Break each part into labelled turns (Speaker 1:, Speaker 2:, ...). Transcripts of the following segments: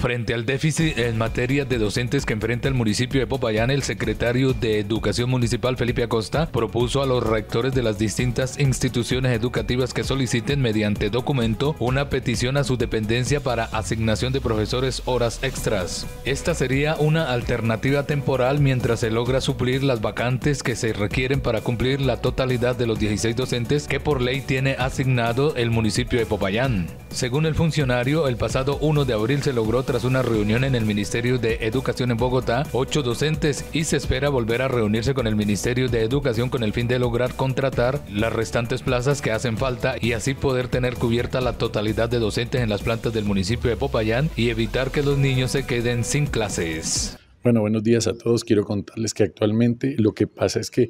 Speaker 1: Frente al déficit en materia de docentes que enfrenta el municipio de Popayán, el secretario de Educación Municipal Felipe Acosta propuso a los rectores de las distintas instituciones educativas que soliciten mediante documento una petición a su dependencia para asignación de profesores horas extras. Esta sería una alternativa temporal mientras se logra suplir las vacantes que se requieren para cumplir la totalidad de los 16 docentes que por ley tiene asignado el municipio de Popayán. Según el funcionario, el pasado 1 de abril se logró tras una reunión en el Ministerio de Educación en Bogotá, ocho docentes y se espera volver a reunirse con el Ministerio de Educación con el fin de lograr contratar las restantes plazas que hacen falta y así poder tener cubierta la totalidad de docentes en las plantas del municipio de Popayán y evitar que los niños se queden sin clases.
Speaker 2: Bueno, buenos días a todos. Quiero contarles que actualmente lo que pasa es que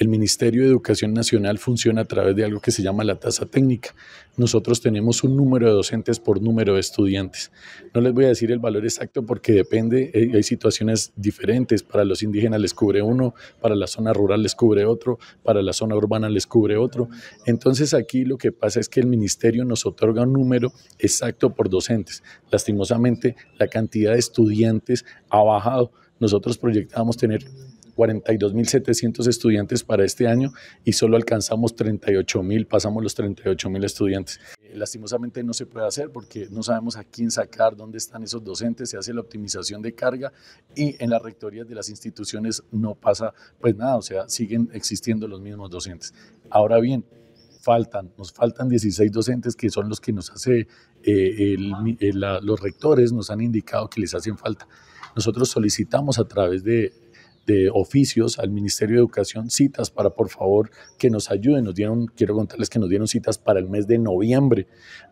Speaker 2: el Ministerio de Educación Nacional funciona a través de algo que se llama la tasa técnica. Nosotros tenemos un número de docentes por número de estudiantes. No les voy a decir el valor exacto porque depende, eh, hay situaciones diferentes. Para los indígenas les cubre uno, para la zona rural les cubre otro, para la zona urbana les cubre otro. Entonces aquí lo que pasa es que el ministerio nos otorga un número exacto por docentes. Lastimosamente la cantidad de estudiantes ha bajado. Nosotros proyectábamos tener 42.700 estudiantes para este año y solo alcanzamos 38.000, pasamos los 38.000 estudiantes. Eh, lastimosamente no se puede hacer porque no sabemos a quién sacar, dónde están esos docentes, se hace la optimización de carga y en las rectorías de las instituciones no pasa pues nada, o sea, siguen existiendo los mismos docentes. Ahora bien, faltan, nos faltan 16 docentes que son los que nos hace, eh, eh, los rectores nos han indicado que les hacen falta. Nosotros solicitamos a través de de oficios al Ministerio de Educación citas para, por favor, que nos ayuden. Nos dieron, quiero contarles que nos dieron citas para el mes de noviembre.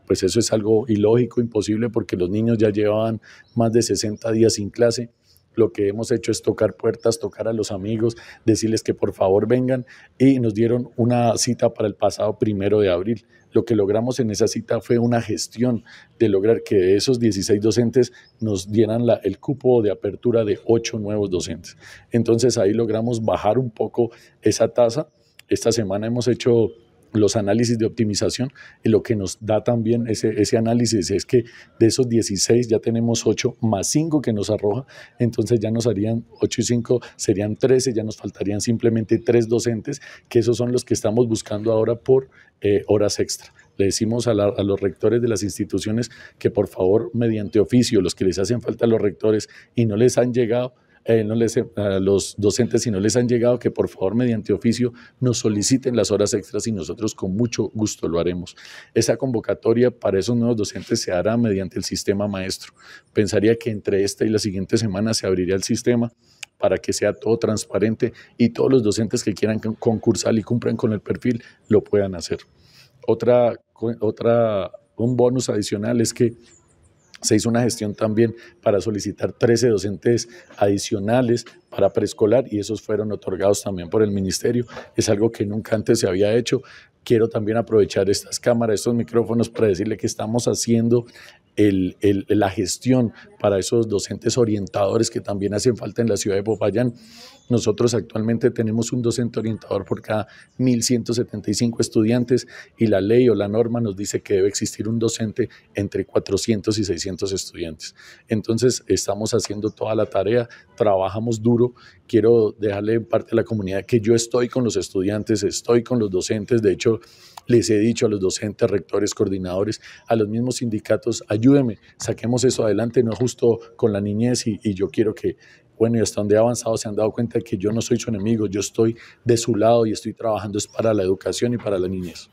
Speaker 2: Pues eso es algo ilógico, imposible, porque los niños ya llevaban más de 60 días sin clase lo que hemos hecho es tocar puertas, tocar a los amigos, decirles que por favor vengan y nos dieron una cita para el pasado primero de abril. Lo que logramos en esa cita fue una gestión de lograr que esos 16 docentes nos dieran el cupo de apertura de 8 nuevos docentes. Entonces ahí logramos bajar un poco esa tasa. Esta semana hemos hecho los análisis de optimización y lo que nos da también ese, ese, análisis es que de esos 16 ya tenemos 8 más 5 que nos arroja, entonces ya nos harían 8 y 5 serían 13, ya nos faltarían simplemente 3 docentes, que esos son los que estamos buscando ahora por eh, horas extra. Le decimos a, a, los rectores de las instituciones que por favor mediante oficio, los que les hacen falta a los rectores y no les han llegado, eh, no les, a los docentes, si no les han llegado, que por favor mediante oficio nos soliciten las horas extras y nosotros con mucho gusto lo haremos. Esa convocatoria para esos nuevos docentes se hará mediante el sistema maestro. Pensaría que entre esta y la siguiente semana se abriría el sistema para que sea todo transparente y todos los docentes que quieran concursar y cumplan con el perfil lo puedan hacer. Otra, otra, un bonus adicional es que se hizo una gestión también para solicitar 13 docentes adicionales para preescolar y esos fueron otorgados también por el ministerio. Es algo que nunca antes se había hecho. Quiero también aprovechar estas cámaras, estos micrófonos para decirle que estamos haciendo la gestión para esos docentes orientadores que también hacen falta en la ciudad de Popayán. Nosotros actualmente tenemos un docente orientador por cada 1.175 estudiantes y la ley o la norma nos dice que debe existir un docente entre 400 y 600 estudiantes. Entonces estamos haciendo toda la tarea, trabajamos duro. Quiero dejarle en parte a la comunidad que yo estoy con los estudiantes, estoy con los docentes. De hecho, les he dicho a los docentes, rectores, coordinadores, a los mismos sindicatos, ayúdeme, saquemos eso adelante, no es justo con la niñez y, yo quiero que, bueno, y hasta donde he avanzado se han dado cuenta que yo no soy su enemigo, yo estoy de su lado y estoy trabajando es para la educación y para la niñez.